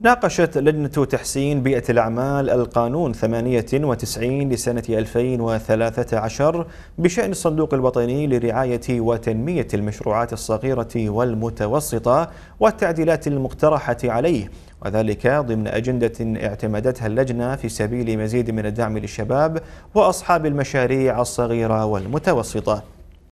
ناقشت لجنة تحسين بيئة الأعمال القانون 98 لسنة 2013 بشأن الصندوق الوطني لرعاية وتنمية المشروعات الصغيرة والمتوسطة والتعديلات المقترحة عليه وذلك ضمن أجندة اعتمدتها اللجنة في سبيل مزيد من الدعم للشباب وأصحاب المشاريع الصغيرة والمتوسطة